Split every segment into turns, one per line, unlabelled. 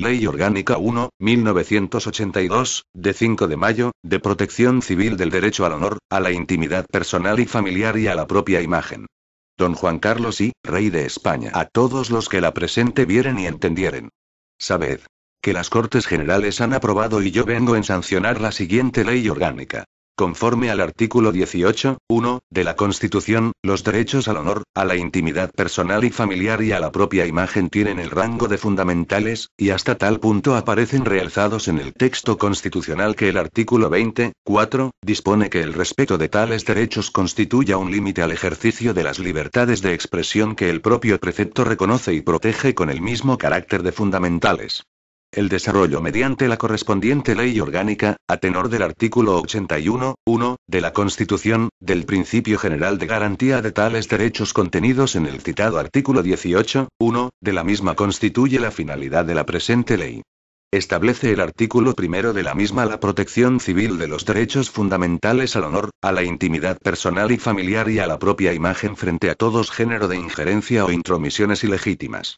Ley Orgánica 1, 1982, de 5 de mayo, de protección civil del derecho al honor, a la intimidad personal y familiar y a la propia imagen. Don Juan Carlos y, Rey de España, a todos los que la presente vieren y entendieren. Sabed. Que las Cortes Generales han aprobado y yo vengo en sancionar la siguiente ley orgánica. Conforme al artículo 18, 1, de la Constitución, los derechos al honor, a la intimidad personal y familiar y a la propia imagen tienen el rango de fundamentales, y hasta tal punto aparecen realzados en el texto constitucional que el artículo 20, 4, dispone que el respeto de tales derechos constituya un límite al ejercicio de las libertades de expresión que el propio precepto reconoce y protege con el mismo carácter de fundamentales el desarrollo mediante la correspondiente ley orgánica, a tenor del artículo 81.1 de la Constitución, del principio general de garantía de tales derechos contenidos en el citado artículo 18, 1, de la misma constituye la finalidad de la presente ley. Establece el artículo primero de la misma la protección civil de los derechos fundamentales al honor, a la intimidad personal y familiar y a la propia imagen frente a todos género de injerencia o intromisiones ilegítimas.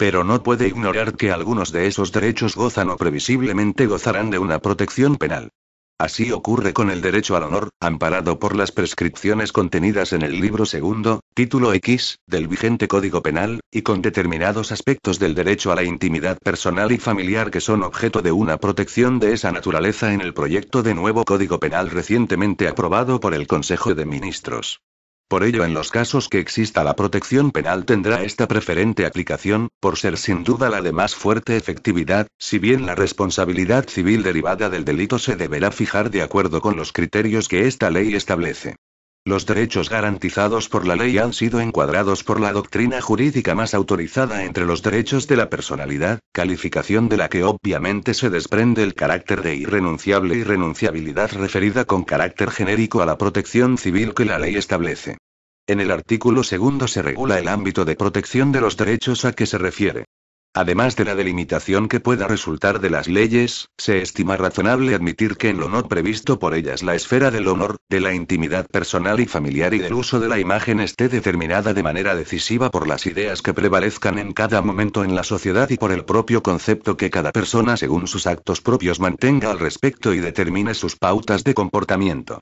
Pero no puede ignorar que algunos de esos derechos gozan o previsiblemente gozarán de una protección penal. Así ocurre con el derecho al honor, amparado por las prescripciones contenidas en el libro segundo, título X, del vigente Código Penal, y con determinados aspectos del derecho a la intimidad personal y familiar que son objeto de una protección de esa naturaleza en el proyecto de nuevo Código Penal recientemente aprobado por el Consejo de Ministros. Por ello, en los casos que exista la protección penal tendrá esta preferente aplicación, por ser sin duda la de más fuerte efectividad, si bien la responsabilidad civil derivada del delito se deberá fijar de acuerdo con los criterios que esta ley establece. Los derechos garantizados por la ley han sido encuadrados por la doctrina jurídica más autorizada entre los derechos de la personalidad, calificación de la que obviamente se desprende el carácter de irrenunciable y renunciabilidad referida con carácter genérico a la protección civil que la ley establece. En el artículo segundo se regula el ámbito de protección de los derechos a que se refiere. Además de la delimitación que pueda resultar de las leyes, se estima razonable admitir que en lo no previsto por ellas la esfera del honor, de la intimidad personal y familiar y del uso de la imagen esté determinada de manera decisiva por las ideas que prevalezcan en cada momento en la sociedad y por el propio concepto que cada persona según sus actos propios mantenga al respecto y determine sus pautas de comportamiento.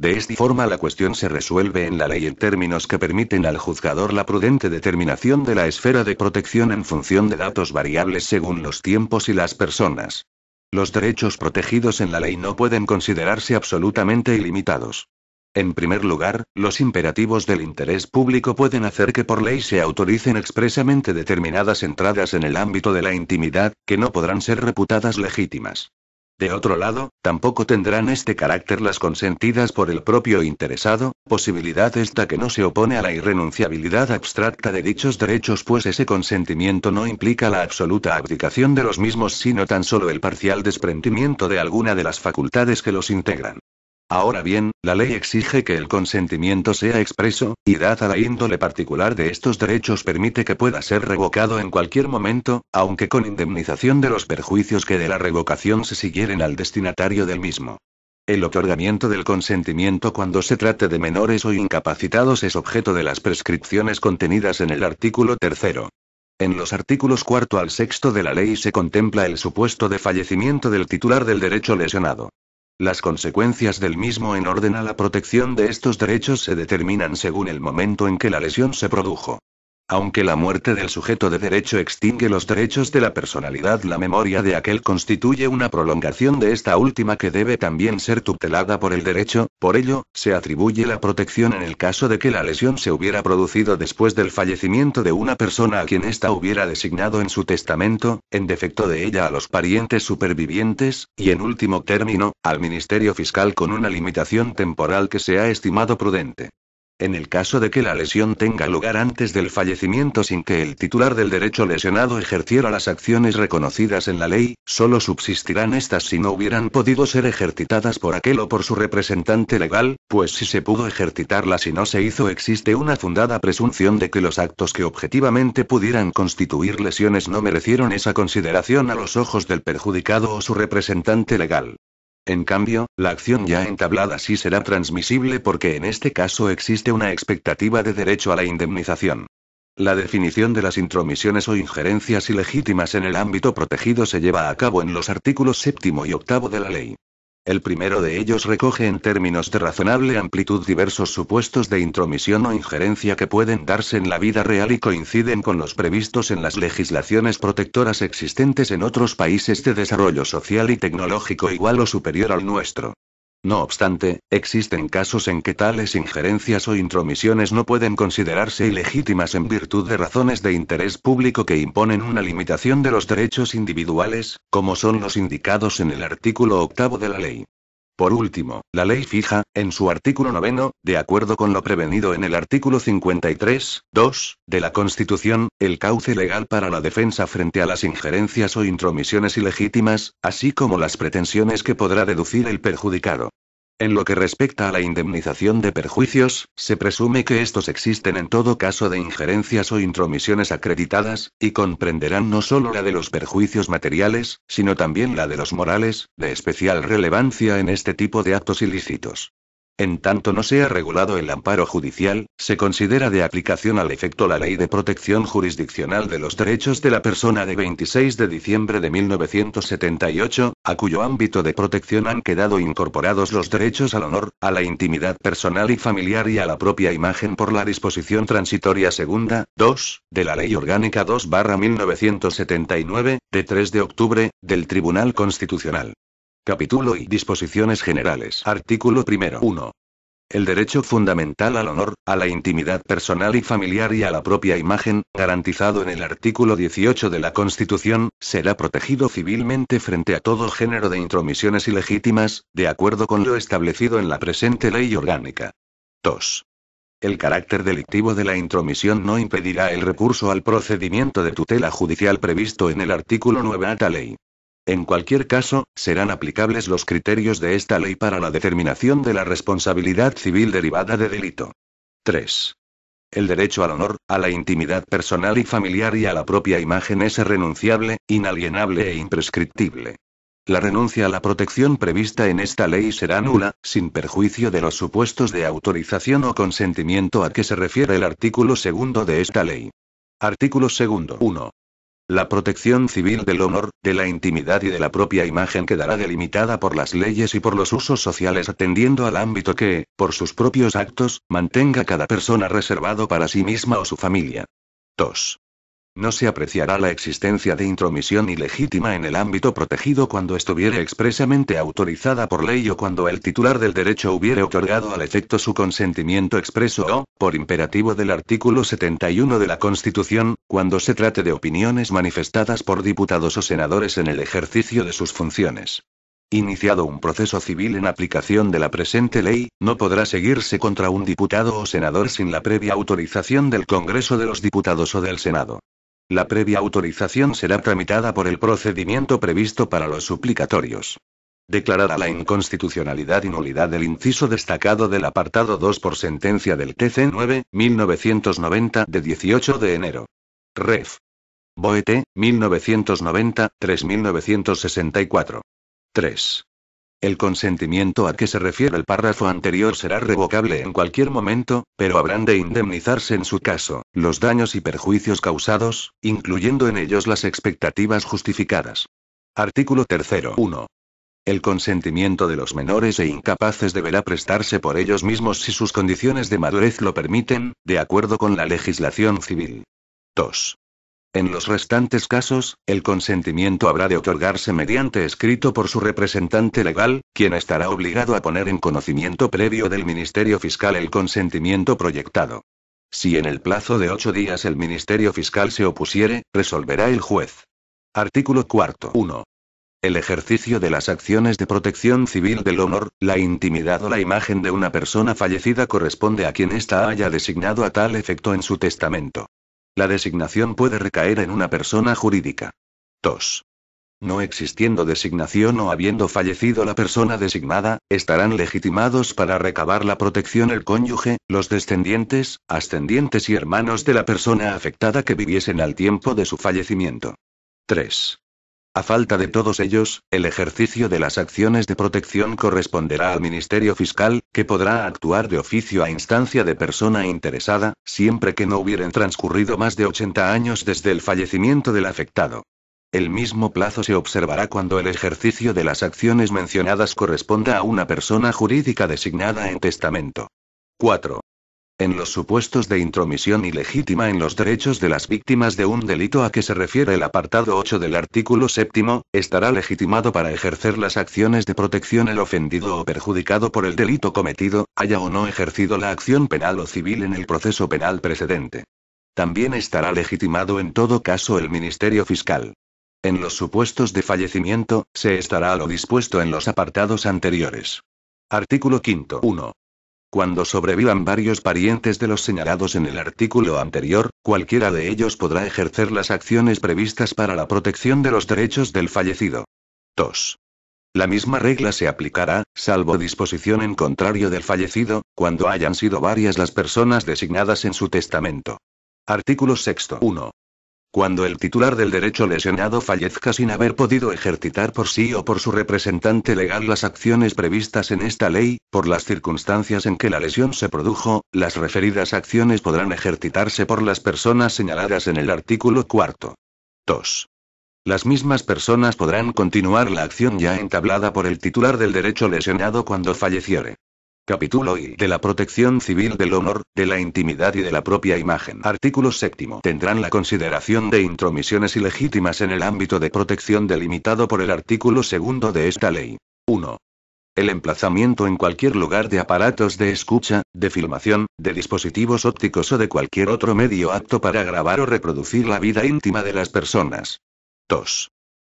De esta forma la cuestión se resuelve en la ley en términos que permiten al juzgador la prudente determinación de la esfera de protección en función de datos variables según los tiempos y las personas. Los derechos protegidos en la ley no pueden considerarse absolutamente ilimitados. En primer lugar, los imperativos del interés público pueden hacer que por ley se autoricen expresamente determinadas entradas en el ámbito de la intimidad, que no podrán ser reputadas legítimas. De otro lado, tampoco tendrán este carácter las consentidas por el propio interesado, posibilidad esta que no se opone a la irrenunciabilidad abstracta de dichos derechos, pues ese consentimiento no implica la absoluta abdicación de los mismos, sino tan solo el parcial desprendimiento de alguna de las facultades que los integran. Ahora bien, la ley exige que el consentimiento sea expreso, y dada la índole particular de estos derechos permite que pueda ser revocado en cualquier momento, aunque con indemnización de los perjuicios que de la revocación se siguieren al destinatario del mismo. El otorgamiento del consentimiento cuando se trate de menores o incapacitados es objeto de las prescripciones contenidas en el artículo tercero. En los artículos cuarto al sexto de la ley se contempla el supuesto de fallecimiento del titular del derecho lesionado. Las consecuencias del mismo en orden a la protección de estos derechos se determinan según el momento en que la lesión se produjo. Aunque la muerte del sujeto de derecho extingue los derechos de la personalidad, la memoria de aquel constituye una prolongación de esta última que debe también ser tutelada por el derecho, por ello, se atribuye la protección en el caso de que la lesión se hubiera producido después del fallecimiento de una persona a quien ésta hubiera designado en su testamento, en defecto de ella a los parientes supervivientes, y en último término, al Ministerio Fiscal con una limitación temporal que se ha estimado prudente. En el caso de que la lesión tenga lugar antes del fallecimiento sin que el titular del derecho lesionado ejerciera las acciones reconocidas en la ley, solo subsistirán estas si no hubieran podido ser ejercitadas por aquel o por su representante legal, pues si se pudo ejercitarlas y no se hizo existe una fundada presunción de que los actos que objetivamente pudieran constituir lesiones no merecieron esa consideración a los ojos del perjudicado o su representante legal. En cambio, la acción ya entablada sí será transmisible porque en este caso existe una expectativa de derecho a la indemnización. La definición de las intromisiones o injerencias ilegítimas en el ámbito protegido se lleva a cabo en los artículos séptimo y octavo de la ley. El primero de ellos recoge en términos de razonable amplitud diversos supuestos de intromisión o injerencia que pueden darse en la vida real y coinciden con los previstos en las legislaciones protectoras existentes en otros países de desarrollo social y tecnológico igual o superior al nuestro. No obstante, existen casos en que tales injerencias o intromisiones no pueden considerarse ilegítimas en virtud de razones de interés público que imponen una limitación de los derechos individuales, como son los indicados en el artículo octavo de la ley. Por último, la ley fija, en su artículo noveno, de acuerdo con lo prevenido en el artículo 53, 2, de la Constitución, el cauce legal para la defensa frente a las injerencias o intromisiones ilegítimas, así como las pretensiones que podrá deducir el perjudicado. En lo que respecta a la indemnización de perjuicios, se presume que estos existen en todo caso de injerencias o intromisiones acreditadas, y comprenderán no solo la de los perjuicios materiales, sino también la de los morales, de especial relevancia en este tipo de actos ilícitos. En tanto no sea regulado el amparo judicial, se considera de aplicación al efecto la Ley de Protección Jurisdiccional de los Derechos de la Persona de 26 de diciembre de 1978, a cuyo ámbito de protección han quedado incorporados los derechos al honor, a la intimidad personal y familiar y a la propia imagen por la disposición transitoria segunda, 2, de la Ley Orgánica 2-1979, de 3 de octubre, del Tribunal Constitucional. Capítulo y disposiciones generales. Artículo primero 1. El derecho fundamental al honor, a la intimidad personal y familiar y a la propia imagen, garantizado en el artículo 18 de la Constitución, será protegido civilmente frente a todo género de intromisiones ilegítimas, de acuerdo con lo establecido en la presente ley orgánica. 2. El carácter delictivo de la intromisión no impedirá el recurso al procedimiento de tutela judicial previsto en el artículo 9 a la ley. En cualquier caso, serán aplicables los criterios de esta ley para la determinación de la responsabilidad civil derivada de delito. 3. El derecho al honor, a la intimidad personal y familiar y a la propia imagen es renunciable, inalienable e imprescriptible. La renuncia a la protección prevista en esta ley será nula, sin perjuicio de los supuestos de autorización o consentimiento a que se refiere el artículo segundo de esta ley. Artículo segundo 1. La protección civil del honor, de la intimidad y de la propia imagen quedará delimitada por las leyes y por los usos sociales atendiendo al ámbito que, por sus propios actos, mantenga cada persona reservado para sí misma o su familia. 2. No se apreciará la existencia de intromisión ilegítima en el ámbito protegido cuando estuviera expresamente autorizada por ley o cuando el titular del derecho hubiere otorgado al efecto su consentimiento expreso o, por imperativo del artículo 71 de la Constitución, cuando se trate de opiniones manifestadas por diputados o senadores en el ejercicio de sus funciones. Iniciado un proceso civil en aplicación de la presente ley, no podrá seguirse contra un diputado o senador sin la previa autorización del Congreso de los Diputados o del Senado. La previa autorización será tramitada por el procedimiento previsto para los suplicatorios. Declarada la inconstitucionalidad y nulidad del inciso destacado del apartado 2 por sentencia del TC 9, 1990 de 18 de enero. Ref. Boete, 1990, 3964. 3. El consentimiento a que se refiere el párrafo anterior será revocable en cualquier momento, pero habrán de indemnizarse en su caso, los daños y perjuicios causados, incluyendo en ellos las expectativas justificadas. Artículo 3. 1. El consentimiento de los menores e incapaces deberá prestarse por ellos mismos si sus condiciones de madurez lo permiten, de acuerdo con la legislación civil. 2. En los restantes casos, el consentimiento habrá de otorgarse mediante escrito por su representante legal, quien estará obligado a poner en conocimiento previo del Ministerio Fiscal el consentimiento proyectado. Si en el plazo de ocho días el Ministerio Fiscal se opusiere, resolverá el juez. Artículo 4. 1. El ejercicio de las acciones de protección civil del honor, la intimidad o la imagen de una persona fallecida corresponde a quien ésta haya designado a tal efecto en su testamento. La designación puede recaer en una persona jurídica. 2. No existiendo designación o habiendo fallecido la persona designada, estarán legitimados para recabar la protección el cónyuge, los descendientes, ascendientes y hermanos de la persona afectada que viviesen al tiempo de su fallecimiento. 3. A falta de todos ellos, el ejercicio de las acciones de protección corresponderá al Ministerio Fiscal, que podrá actuar de oficio a instancia de persona interesada, siempre que no hubieran transcurrido más de 80 años desde el fallecimiento del afectado. El mismo plazo se observará cuando el ejercicio de las acciones mencionadas corresponda a una persona jurídica designada en testamento. 4. En los supuestos de intromisión ilegítima en los derechos de las víctimas de un delito a que se refiere el apartado 8 del artículo 7, estará legitimado para ejercer las acciones de protección el ofendido o perjudicado por el delito cometido, haya o no ejercido la acción penal o civil en el proceso penal precedente. También estará legitimado en todo caso el Ministerio Fiscal. En los supuestos de fallecimiento, se estará a lo dispuesto en los apartados anteriores. Artículo 5. 1. Cuando sobrevivan varios parientes de los señalados en el artículo anterior, cualquiera de ellos podrá ejercer las acciones previstas para la protección de los derechos del fallecido. 2. La misma regla se aplicará, salvo disposición en contrario del fallecido, cuando hayan sido varias las personas designadas en su testamento. Artículo 6. 1. Cuando el titular del derecho lesionado fallezca sin haber podido ejercitar por sí o por su representante legal las acciones previstas en esta ley, por las circunstancias en que la lesión se produjo, las referidas acciones podrán ejercitarse por las personas señaladas en el artículo cuarto. 2. Las mismas personas podrán continuar la acción ya entablada por el titular del derecho lesionado cuando falleciere. Capítulo I. De la protección civil del honor, de la intimidad y de la propia imagen. Artículo séptimo. Tendrán la consideración de intromisiones ilegítimas en el ámbito de protección delimitado por el artículo segundo de esta ley. 1. El emplazamiento en cualquier lugar de aparatos de escucha, de filmación, de dispositivos ópticos o de cualquier otro medio apto para grabar o reproducir la vida íntima de las personas. 2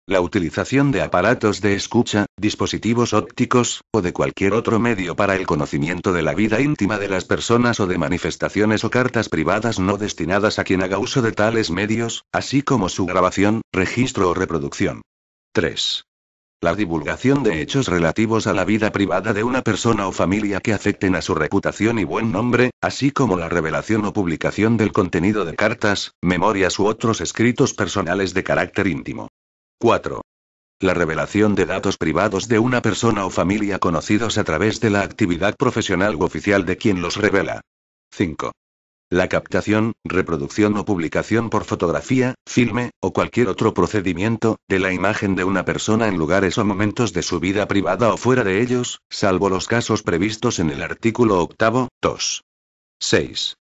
la utilización de aparatos de escucha, dispositivos ópticos, o de cualquier otro medio para el conocimiento de la vida íntima de las personas o de manifestaciones o cartas privadas no destinadas a quien haga uso de tales medios, así como su grabación, registro o reproducción. 3. La divulgación de hechos relativos a la vida privada de una persona o familia que afecten a su reputación y buen nombre, así como la revelación o publicación del contenido de cartas, memorias u otros escritos personales de carácter íntimo. 4. La revelación de datos privados de una persona o familia conocidos a través de la actividad profesional u oficial de quien los revela. 5. La captación, reproducción o publicación por fotografía, filme, o cualquier otro procedimiento, de la imagen de una persona en lugares o momentos de su vida privada o fuera de ellos, salvo los casos previstos en el artículo octavo, 2. 6.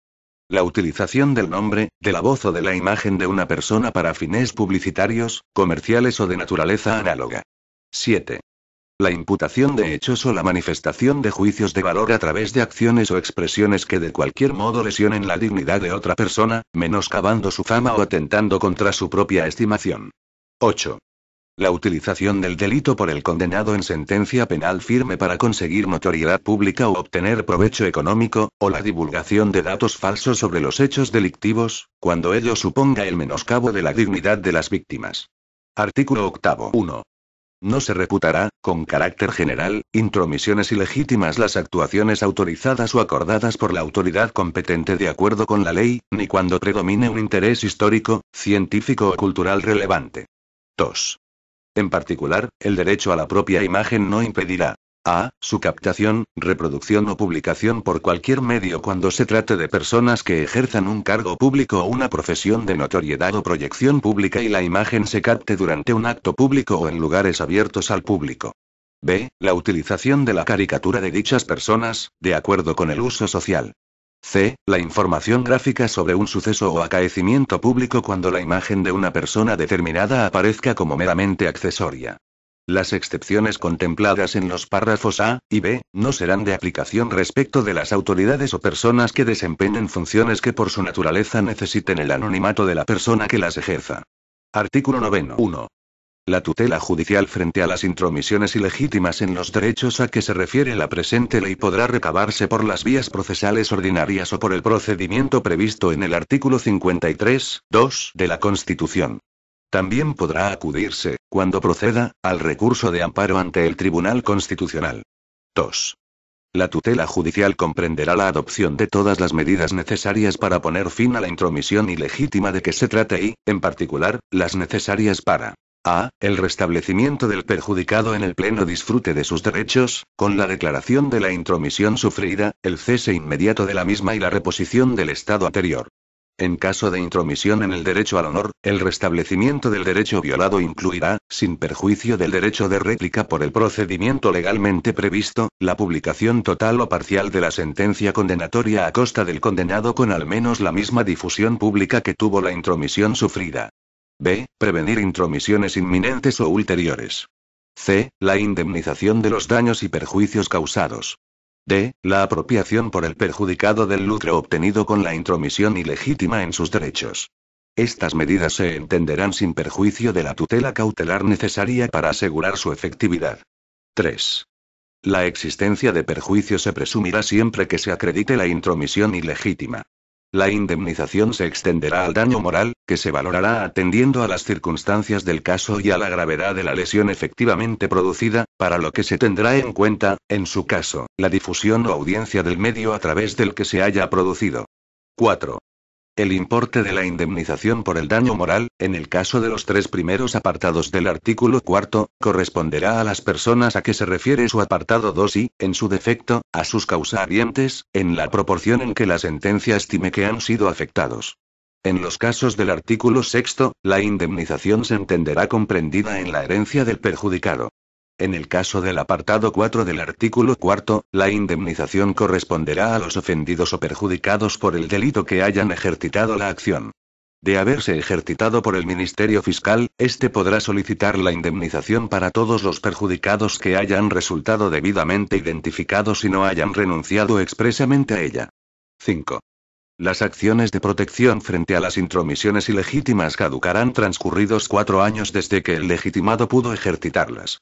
La utilización del nombre, de la voz o de la imagen de una persona para fines publicitarios, comerciales o de naturaleza análoga. 7. La imputación de hechos o la manifestación de juicios de valor a través de acciones o expresiones que de cualquier modo lesionen la dignidad de otra persona, menoscabando su fama o atentando contra su propia estimación. 8. La utilización del delito por el condenado en sentencia penal firme para conseguir notoriedad pública o obtener provecho económico, o la divulgación de datos falsos sobre los hechos delictivos, cuando ello suponga el menoscabo de la dignidad de las víctimas. Artículo 8. 1. No se reputará, con carácter general, intromisiones ilegítimas las actuaciones autorizadas o acordadas por la autoridad competente de acuerdo con la ley, ni cuando predomine un interés histórico, científico o cultural relevante. 2. En particular, el derecho a la propia imagen no impedirá a. Su captación, reproducción o publicación por cualquier medio cuando se trate de personas que ejerzan un cargo público o una profesión de notoriedad o proyección pública y la imagen se capte durante un acto público o en lugares abiertos al público. B. La utilización de la caricatura de dichas personas, de acuerdo con el uso social. C. La información gráfica sobre un suceso o acaecimiento público cuando la imagen de una persona determinada aparezca como meramente accesoria. Las excepciones contempladas en los párrafos A y B no serán de aplicación respecto de las autoridades o personas que desempeñen funciones que por su naturaleza necesiten el anonimato de la persona que las ejerza. Artículo 9.1. La tutela judicial frente a las intromisiones ilegítimas en los derechos a que se refiere la presente ley podrá recabarse por las vías procesales ordinarias o por el procedimiento previsto en el artículo 53, 2 de la Constitución. También podrá acudirse, cuando proceda, al recurso de amparo ante el Tribunal Constitucional. 2. La tutela judicial comprenderá la adopción de todas las medidas necesarias para poner fin a la intromisión ilegítima de que se trate y, en particular, las necesarias para a. El restablecimiento del perjudicado en el pleno disfrute de sus derechos, con la declaración de la intromisión sufrida, el cese inmediato de la misma y la reposición del estado anterior. En caso de intromisión en el derecho al honor, el restablecimiento del derecho violado incluirá, sin perjuicio del derecho de réplica por el procedimiento legalmente previsto, la publicación total o parcial de la sentencia condenatoria a costa del condenado con al menos la misma difusión pública que tuvo la intromisión sufrida. B. Prevenir intromisiones inminentes o ulteriores. C. La indemnización de los daños y perjuicios causados. D. La apropiación por el perjudicado del lucro obtenido con la intromisión ilegítima en sus derechos. Estas medidas se entenderán sin perjuicio de la tutela cautelar necesaria para asegurar su efectividad. 3. La existencia de perjuicio se presumirá siempre que se acredite la intromisión ilegítima. La indemnización se extenderá al daño moral, que se valorará atendiendo a las circunstancias del caso y a la gravedad de la lesión efectivamente producida, para lo que se tendrá en cuenta, en su caso, la difusión o audiencia del medio a través del que se haya producido. 4. El importe de la indemnización por el daño moral, en el caso de los tres primeros apartados del artículo cuarto, corresponderá a las personas a que se refiere su apartado 2 y, en su defecto, a sus causarientes, en la proporción en que la sentencia estime que han sido afectados. En los casos del artículo sexto, la indemnización se entenderá comprendida en la herencia del perjudicado. En el caso del apartado 4 del artículo 4, la indemnización corresponderá a los ofendidos o perjudicados por el delito que hayan ejercitado la acción. De haberse ejercitado por el Ministerio Fiscal, éste podrá solicitar la indemnización para todos los perjudicados que hayan resultado debidamente identificados y no hayan renunciado expresamente a ella. 5. Las acciones de protección frente a las intromisiones ilegítimas caducarán transcurridos cuatro años desde que el legitimado pudo ejercitarlas.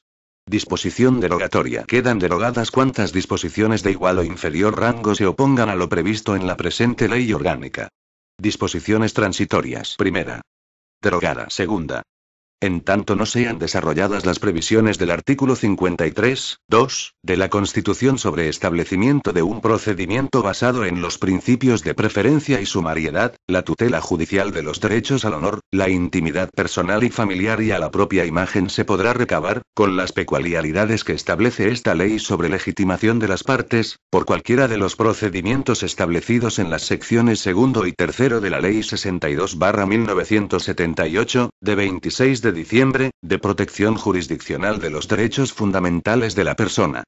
Disposición derogatoria. Quedan derogadas cuantas disposiciones de igual o inferior rango se opongan a lo previsto en la presente ley orgánica. Disposiciones transitorias. Primera. Derogada. Segunda en tanto no sean desarrolladas las previsiones del artículo 53, 2, de la Constitución sobre establecimiento de un procedimiento basado en los principios de preferencia y sumariedad, la tutela judicial de los derechos al honor, la intimidad personal y familiar y a la propia imagen se podrá recabar, con las peculiaridades que establece esta ley sobre legitimación de las partes, por cualquiera de los procedimientos establecidos en las secciones segundo y tercero de la Ley 62-1978, de 26 de diciembre, de protección jurisdiccional de los derechos fundamentales de la persona.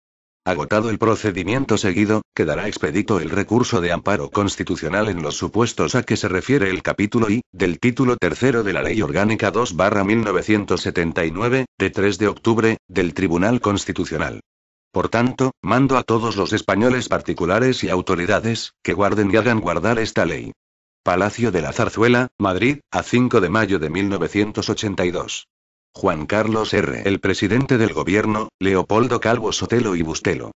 Agotado el procedimiento seguido, quedará expedito el recurso de amparo constitucional en los supuestos a que se refiere el capítulo I, del título tercero de la Ley Orgánica 2-1979, de 3 de octubre, del Tribunal Constitucional. Por tanto, mando a todos los españoles particulares y autoridades, que guarden y hagan guardar esta ley. Palacio de la Zarzuela, Madrid, a 5 de mayo de 1982. Juan Carlos R. El presidente del gobierno, Leopoldo Calvo Sotelo y Bustelo.